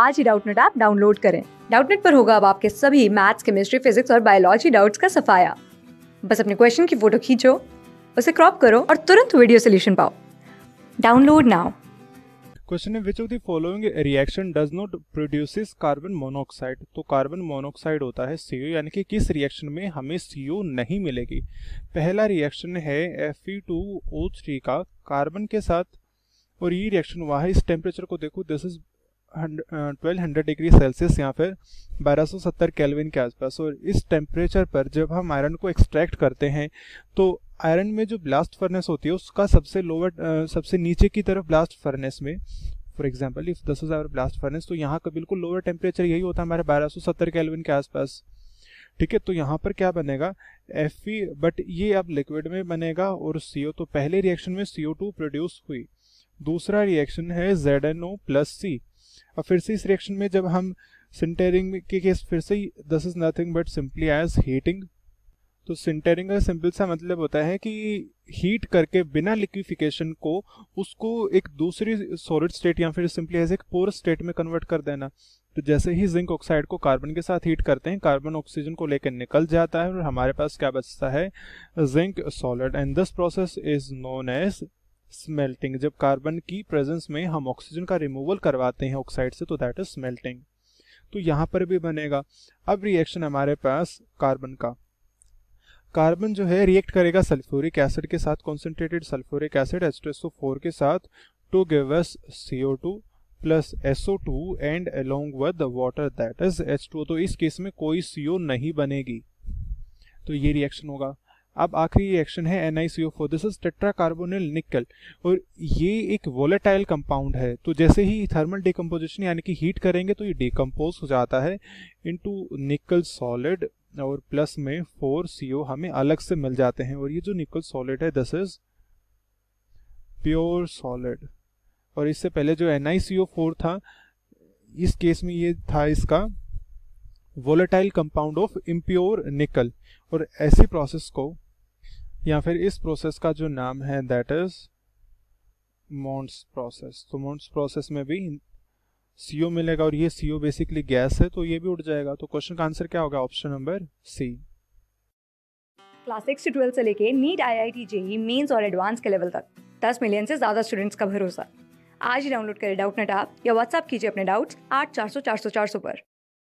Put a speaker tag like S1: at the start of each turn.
S1: आज ही Doubtnut app download करें डाउटनेट पर होगा अब आपके सभी मैथ्स केमिस्ट्री फिजिक्स और बायोलॉजी डाउट्स का सफाया बस अपने क्वेश्चन की फोटो खींचो उसे क्रॉप करो और तुरंत वीडियो सोल्यूशन पाओ डाउनलोड नाउ
S2: क्वेश्चन है which of the following reaction does not produce carbon monoxide तो कार्बन मोनोऑक्साइड होता है सी यानी कि किस रिएक्शन में हमें सी नहीं मिलेगी पहला रिएक्शन है F E two O three का कार्बन के साथ और ये रिएक्शन हुआ है इस टेम्परेचर को देखो this is twelve hundred degree Celsius या फिर 1270 केल्विन के आसपास और इस टेम्परेचर पर जब हम आयरन को एक्सट्रैक्ट करते हैं तो आयरन में जो ब्लास्ट फर्नेस होती है उसका सबसे लोअर सबसे नीचे की तरफ ब्लास्ट फर्नेस में फॉर एग्जाम्पल इफ दस हज़ार ब्लास्ट फर्नेस तो यहाँ का बिल्कुल लोअर टेम्परेचर यही होता है हमारा 1270 केल्विन के आसपास ठीक है तो यहाँ पर क्या बनेगा एफ बट ये अब लिक्विड में बनेगा और सी तो पहले रिएक्शन में सी प्रोड्यूस हुई दूसरा रिएक्शन है Z N O plus C और फिर से इस रिएक्शन में जब हम सिंटेरिंग के केस फिर से this is nothing but simply as heating तो सिंटेरिंग का सिंपल सा मतलब होता है कि हीट करके बिना लिक्विफिकेशन को उसको एक दूसरी सॉलिड स्टेट या फिर सिंपली एज एक पोर स्टेट में कन्वर्ट कर देना तो जैसे ही जिंक ऑक्साइड को कार्बन के साथ हीट करते हैं कार्बन ऑक्सीजन को लेकर निकल जाता है और हमारे पास क्या बचता है zinc solid and this process is known as smelting जब कार्बन की प्रेजेंस में हम ऑक्सीजन का रिमूवल करवाते हैं ऑक्साइड से तो दैट इज स्मेल्टिंग तो यहाँ पर भी बनेगा अब रिएक्शन हमारे पास कार्बन का कार्बन जो है रिएक्ट करेगा सल्फ्यूरिक एसिड के साथ कॉन्सेंट्रेटेड सल्फ्यूरिक एसिड H2SO4 के साथ to give us CO2 plus SO2 and along with water that is H2O तो इस केस में कोई CO नहीं बनेगी तो ये रिएक्शन होगा अब आखिरी रिएक्शन है N I C O four this is tetracarbonyl nickel और ये एक वोलेटाइल कंपाउंड है तो जैसे ही थर्मल डिकम्पोजिशन यानी कि हीट करेंगे तो ये डिकम्पोज हो जाता है इनटू निकल सॉलिड और प्लस में फोर सी ओ हमें अलग से मिल जाते हैं और ये जो निकल सॉलिड है दिस इज प्योर सॉलिड और इससे पहले जो N I C O four था इस केस में ये था इसका वोलेटाइल कंपाउंड ऑफ इम्प्योर निकल और ऐसी प्रोसेस को या फिर इस प्रोसेस का जो नाम है दैट इज मोन्ट्स प्रोसेस तो मोन्ट्स प्रोसेस में भी सीओ मिलेगा और ये सीओ बेसिकली गैस है तो ये भी उठ जाएगा तो क्वेश्चन का आंसर क्या होगा option number C
S1: class six से ट्वेल्थ से लेके NEET I I T JEE mains और एडवांस के लेवल तक दस मिलियन से ज्यादा स्टूडेंट्स का भरोसा आज ही डाउनलोड करें डाउट नेट आप या व्हाट्सअप कीजिए अपने डाउट्स आठ चार सौ चार सौ चार सौ पर